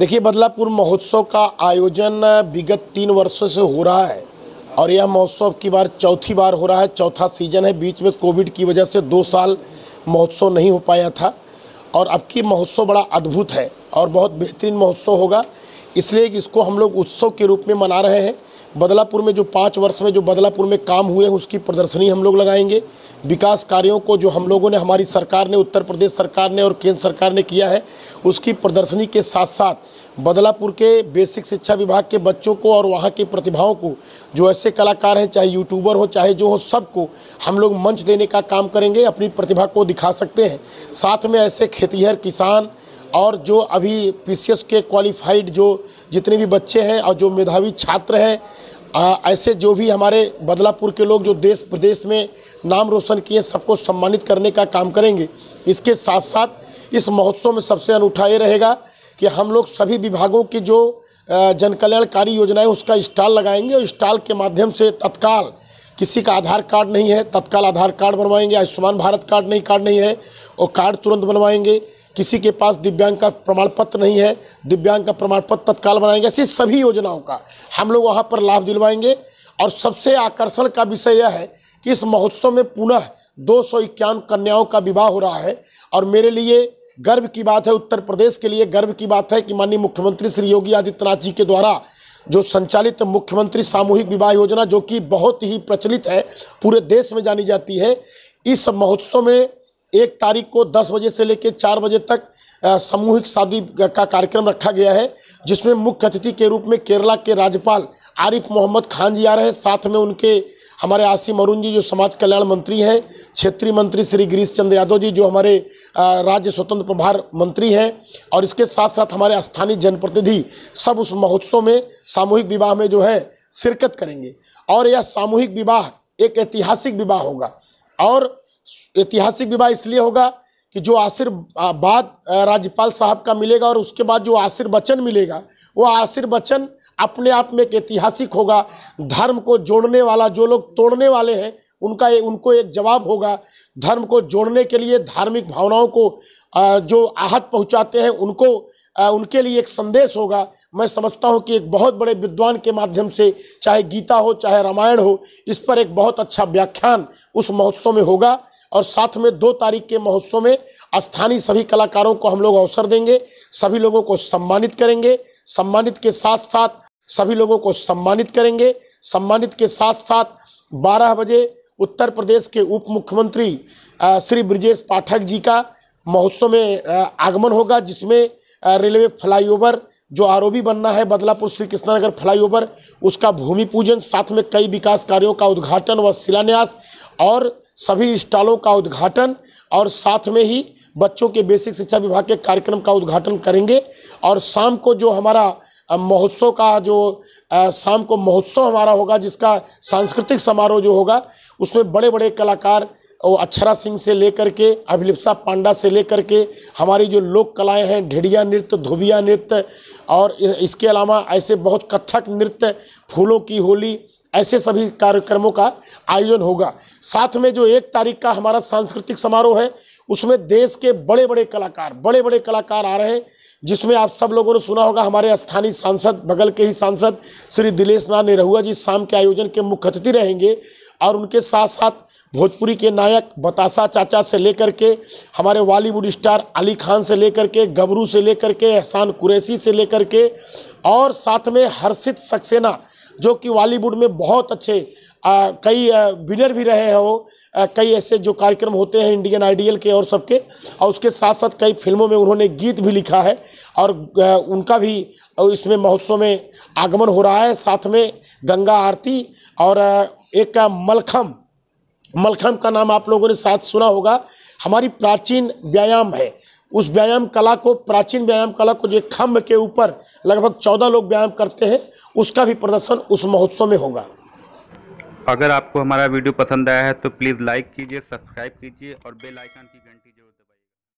देखिए बदलापुर महोत्सव का आयोजन विगत तीन वर्षों से हो रहा है और यह महोत्सव की बार चौथी बार हो रहा है चौथा सीजन है बीच में कोविड की वजह से दो साल महोत्सव नहीं हो पाया था और अब की महोत्सव बड़ा अद्भुत है और बहुत बेहतरीन महोत्सव होगा इसलिए इसको हम लोग उत्सव के रूप में मना रहे हैं बदलापुर में जो पाँच वर्ष में जो बदलापुर में काम हुए हैं उसकी प्रदर्शनी हम लोग लगाएंगे विकास कार्यों को जो हम लोगों ने हमारी सरकार ने उत्तर प्रदेश सरकार ने और केंद्र सरकार ने किया है उसकी प्रदर्शनी के साथ साथ बदलापुर के बेसिक शिक्षा विभाग के बच्चों को और वहाँ के प्रतिभाओं को जो ऐसे कलाकार हैं चाहे यूट्यूबर हो चाहे जो हो सबको हम लोग मंच देने का काम करेंगे अपनी प्रतिभा को दिखा सकते हैं साथ में ऐसे खेतीहर किसान और जो अभी पी के क्वालिफाइड जो जितने भी बच्चे हैं और जो मेधावी छात्र हैं ऐसे जो भी हमारे बदलापुर के लोग जो देश प्रदेश में नाम रोशन किए सबको सम्मानित करने का काम करेंगे इसके साथ साथ इस महोत्सव में सबसे अनूठा ये रहेगा कि हम लोग सभी विभागों की जो जनकल्याणकारी योजनाएं उसका स्टॉल लगाएंगे और स्टॉल के माध्यम से तत्काल किसी का आधार कार्ड नहीं है तत्काल आधार कार्ड बनवाएंगे आयुष्मान भारत कार्ड नहीं कार्ड नहीं है और कार्ड तुरंत बनवाएंगे किसी के पास दिव्यांग का प्रमाण पत्र नहीं है दिव्यांग का प्रमाण पत्र तत्काल बनाएंगे ऐसी सभी योजनाओं का हम लोग वहाँ पर लाभ दिलवाएंगे और सबसे आकर्षण का विषय यह है कि इस महोत्सव में पुनः दो कन्याओं का विवाह हो रहा है और मेरे लिए गर्व की बात है उत्तर प्रदेश के लिए गर्व की बात है कि माननीय मुख्यमंत्री श्री योगी आदित्यनाथ जी के द्वारा जो संचालित मुख्यमंत्री सामूहिक विवाह योजना जो कि बहुत ही प्रचलित है पूरे देश में जानी जाती है इस महोत्सव में एक तारीख को दस बजे से लेकर चार बजे तक सामूहिक शादी का कार्यक्रम रखा गया है जिसमें मुख्य अतिथि के रूप में केरला के राज्यपाल आरिफ मोहम्मद खान जी आ रहे हैं साथ में उनके हमारे आसिम अरुण जी जो समाज कल्याण मंत्री हैं क्षेत्रीय मंत्री श्री गिरीश चंद्र यादव जी जो हमारे राज्य स्वतंत्र प्रभार मंत्री हैं और इसके साथ साथ हमारे स्थानीय जनप्रतिनिधि सब उस महोत्सव में सामूहिक विवाह में जो है शिरकत करेंगे और यह सामूहिक विवाह एक ऐतिहासिक विवाह होगा और ऐतिहासिक विवाह इसलिए होगा कि जो आशीर्वाद राज्यपाल साहब का मिलेगा और उसके बाद जो आशीर्वचन मिलेगा वो आशीर्वचन अपने आप में एक ऐतिहासिक होगा धर्म को जोड़ने वाला जो लोग तोड़ने वाले हैं उनका ए, उनको एक जवाब होगा धर्म को जोड़ने के लिए धार्मिक भावनाओं को जो आहत पहुंचाते हैं उनको उनके लिए एक संदेश होगा मैं समझता हूं कि एक बहुत बड़े विद्वान के माध्यम से चाहे गीता हो चाहे रामायण हो इस पर एक बहुत अच्छा व्याख्यान उस महोत्सव में होगा और साथ में दो तारीख के महोत्सव में स्थानीय सभी कलाकारों को हम लोग अवसर देंगे सभी लोगों को सम्मानित करेंगे सम्मानित के साथ साथ सभी लोगों को सम्मानित करेंगे सम्मानित के साथ साथ 12 बजे उत्तर प्रदेश के उप मुख्यमंत्री श्री ब्रजेश पाठक जी का महोत्सव में आगमन होगा जिसमें रेलवे फ्लाईओवर जो आर बनना है बदलापुर श्री कृष्णानगर फ्लाईओवर उसका भूमि पूजन साथ में कई विकास कार्यों का उद्घाटन व शिलान्यास और सभी स्टॉलों का उद्घाटन और साथ में ही बच्चों के बेसिक शिक्षा विभाग के कार्यक्रम का उद्घाटन करेंगे और शाम को जो हमारा महोत्सव का जो शाम को महोत्सव हमारा होगा जिसका सांस्कृतिक समारोह जो होगा उसमें बड़े बड़े कलाकार और अक्षरा सिंह से लेकर के अभिलिप्सा पांडा से लेकर के हमारी जो लोक कलाएं हैं ढेड़िया नृत्य धोबिया नृत्य और इसके अलावा ऐसे बहुत कथक नृत्य फूलों की होली ऐसे सभी कार्यक्रमों का आयोजन होगा साथ में जो एक तारीख का हमारा सांस्कृतिक समारोह है उसमें देश के बड़े बड़े कलाकार बड़े बड़े कलाकार आ रहे हैं जिसमें आप सब लोगों ने सुना होगा हमारे स्थानीय सांसद बगल के ही सांसद श्री दिलेश नाथ निरहुआ जी शाम के आयोजन के मुख्य अतिथि रहेंगे और उनके साथ साथ भोजपुरी के नायक बतासा चाचा से लेकर के हमारे बॉलीवुड स्टार अली खान से लेकर के गबरू से लेकर के एहसान कुरैसी से लेकर के और साथ में हर्षित सक्सेना जो कि बॉलीवुड में बहुत अच्छे आ, कई विनर भी रहे हैं वो कई ऐसे जो कार्यक्रम होते हैं इंडियन आइडियल के और सबके और उसके साथ साथ कई फिल्मों में उन्होंने गीत भी लिखा है और आ, उनका भी इसमें महोत्सव में आगमन हो रहा है साथ में गंगा आरती और एक मलखम मलखम का नाम आप लोगों ने साथ सुना होगा हमारी प्राचीन व्यायाम है उस व्यायाम कला को प्राचीन व्यायाम कला को जो खम्भ के ऊपर लगभग चौदह लोग व्यायाम करते हैं उसका भी प्रदर्शन उस महोत्सव में होगा अगर आपको हमारा वीडियो पसंद आया है तो प्लीज़ लाइक कीजिए सब्सक्राइब कीजिए और बेल आइकन की घंटी जरूर